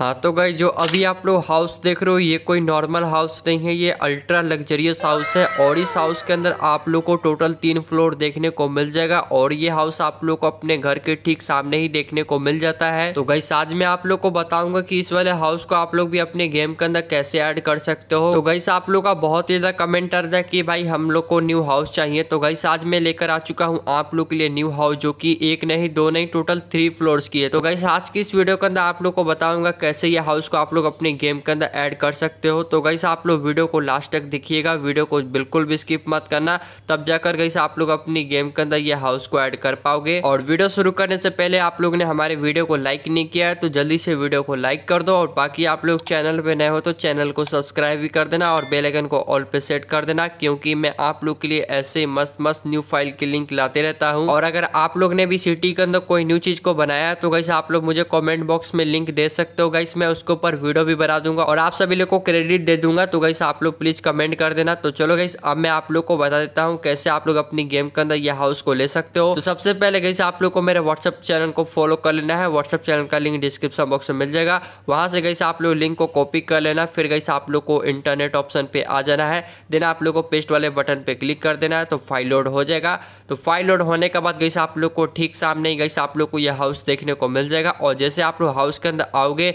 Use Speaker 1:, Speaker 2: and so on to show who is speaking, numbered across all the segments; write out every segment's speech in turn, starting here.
Speaker 1: हाँ तो गई जो अभी आप लोग हाउस देख रहे हो ये कोई नॉर्मल हाउस नहीं है ये अल्ट्रा लग्जरियस हाउस है और इस हाउस के अंदर आप लोग को टोटल तीन फ्लोर देखने को मिल जाएगा और ये हाउस आप लोग को अपने घर के ठीक सामने ही देखने को मिल जाता है तो गई आज मैं आप लोग को बताऊंगा कि इस वाले हाउस को आप लोग भी अपने गेम के अंदर कैसे ऐड कर सकते हो तो गई आप लोग का बहुत ज्यादा कमेंट आ रहा है कि भाई हम लोग को न्यू हाउस चाहिए तो गई आज मैं लेकर आ चुका हूँ आप लोग के लिए न्यू हाउस जो की एक नहीं दो नहीं टोटल थ्री फ्लोर की है तो गई आज की इस वीडियो के अंदर आप लोग को बताऊंगा कैसे ये हाउस को आप लोग अपने गेम के अंदर ऐड कर सकते हो तो गई आप लोग वीडियो को लास्ट तक देखिएगा वीडियो को बिल्कुल भी स्किप मत करना तब जाकर गई आप लोग अपनी गेम के अंदर ये हाउस को ऐड कर पाओगे और वीडियो शुरू करने से पहले आप लोग ने हमारे वीडियो को लाइक नहीं किया है तो जल्दी से वीडियो को लाइक कर दो और बाकी आप लोग चैनल पे नए हो तो चैनल को सब्सक्राइब भी कर देना और बेलाइकन को ऑल पे सेट कर देना क्योंकि मैं आप लोग के लिए ऐसे मस्त मस्त न्यू फाइल की लिंक लाते रहता हूँ और अगर आप लोग ने भी सिटी के अंदर कोई न्यू चीज़ को बनाया तो गई आप लोग मुझे कॉमेंट बॉक्स में लिंक दे सकते हो गाइस मैं उसके ऊपर वीडियो भी बना दूंगा और आप सभी लोग को क्रेडिट दे दूंगा तो गाइस आप लोग प्लीज़ कमेंट कर देना तो चलो गाइस अब मैं आप लोग को बता देता हूँ कैसे आप लोग अपनी गेम के अंदर यह हाउस को ले सकते हो तो सबसे पहले गाइस आप लोग को मेरे व्हाट्सअप चैनल को फॉलो कर लेना है व्हाट्सअप चैनल का लिंक डिस्क्रिप्शन बॉक्स में मिल जाएगा वहां से गाइस आप लोग लिंक को कॉपी कर लेना फिर गाइस आप लोग को इंटरनेट ऑप्शन पे आ जाना है देन आप लोग को पेस्ट वाले बटन पे क्लिक कर देना है तो फाइल लोड हो जाएगा तो फाइल लोड होने के बाद गई आप लोग को ठीक सामने गाइस आप लोग को यह हाउस देखने को मिल जाएगा और जैसे आप लोग हाउस के अंदर आओगे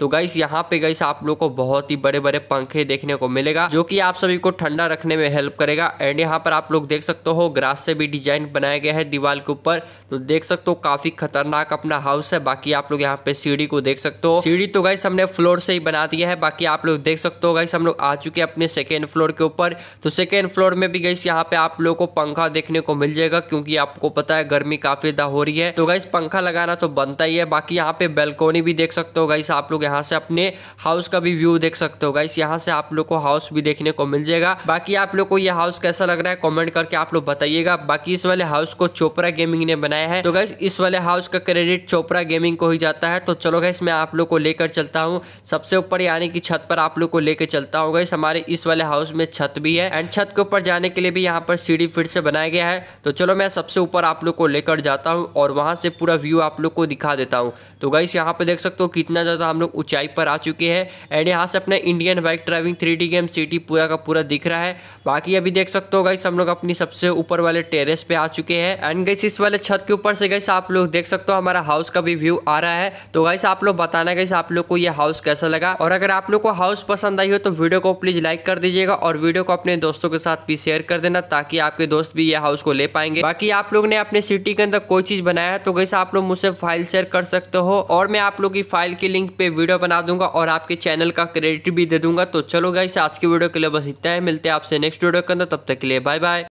Speaker 1: तो गाइस यहाँ पे गाइस आप लोग को बहुत ही बड़े बड़े पंखे देखने को मिलेगा जो कि आप सभी को ठंडा रखने में हेल्प करेगा एंड यहाँ पर आप लोग देख सकते हो ग्रास से भी डिजाइन बनाया गया है दीवार के ऊपर तो देख सकते हो काफी खतरनाक अपना हाउस है बाकी आप लोग यहाँ पे सीढ़ी को देख सकते हो सीढ़ी तो गाइस हमने फ्लोर से ही बना दिया है बाकी आप लोग देख सकते हो गाइस हम लोग आ चुके हैं अपने सेकेंड फ्लोर के ऊपर तो सेकेंड फ्लोर में भी गाइस यहाँ पे आप लोग को पंखा देखने को मिल जाएगा क्योंकि आपको पता है गर्मी काफी ज्यादा हो रही है तो गाइस पंखा लगाना तो बनता ही है बाकी यहाँ पे बेलकोनी भी देख सकते हो गाइस आप लोग यहाँ से अपने हाउस का भी व्यू देख सकते हो गाइस यहाँ से आप लोग को हाउस भी देखने को मिल जाएगा बाकी आप लोग को ये हाउस कैसा लग रहा है कॉमेंट करके आप लोग बताइएगा बाकी इस वाले हाउस को चोपरा गेमिंग ने बनाया है तो गाइस इस वाले हाउस का क्रेडिट चोपरा गेमिंग को ही जाता है तो चलो गाइस मैं आप लोग को लेकर चलता हूँ सबसे ऊपर आने की छत पर आप लोग को लेकर चलता हूँ गाइस हमारे इस वाले हाउस में छत भी है एंड छत के ऊपर जाने के लिए भी यहाँ पर सीढ़ी फिर से बनाया गया है तो चलो मैं सबसे ऊपर आप लोग को लेकर जाता हूँ और वहां से पूरा व्यू आप लोग को दिखा देता हूँ तो गाइस यहाँ पे देख सकते हो कितना ज़्यादा हम लोग ऊंचाई पर आ चुके हैं एंड यहाँ से अपने Indian bike driving three game city पूरा का पूरा दिख रहा है बाकी अभी देख सकते हो गई हम लोग अपनी सबसे ऊपर वाले टेरेस पे आ चुके हैं एंड गई इस वाले छत के ऊपर से गई आप लोग देख सकते हो हमारा हाउस का भी व्यू आ रहा है तो गाइस आप लोग बताना गई आप लोग को ये हाउस कैसा लगा और अगर आप लोग को हाउस पसंद आई हो तो वीडियो को प्लीज लाइक कर दीजिएगा और वीडियो को अपने दोस्तों के साथ भी शेयर कर देना ताकि आपके दोस्त भी ये हाउस को ले पाएंगे बाकी आप लोग ने अपने सिटी के अंदर कोई चीज बनाया है तो गई आप लोग मुझसे फाइल शेयर कर सकते हो और मैं आप लोग की फाइल के लिंक पे वीडियो वीडियो बना दूंगा और आपके चैनल का क्रेडिट भी दे दूंगा तो चलो गाइस आज के वीडियो के लिए बस इतना है मिलते हैं आपसे नेक्स्ट वीडियो के अंदर तब तक के लिए बाय बाय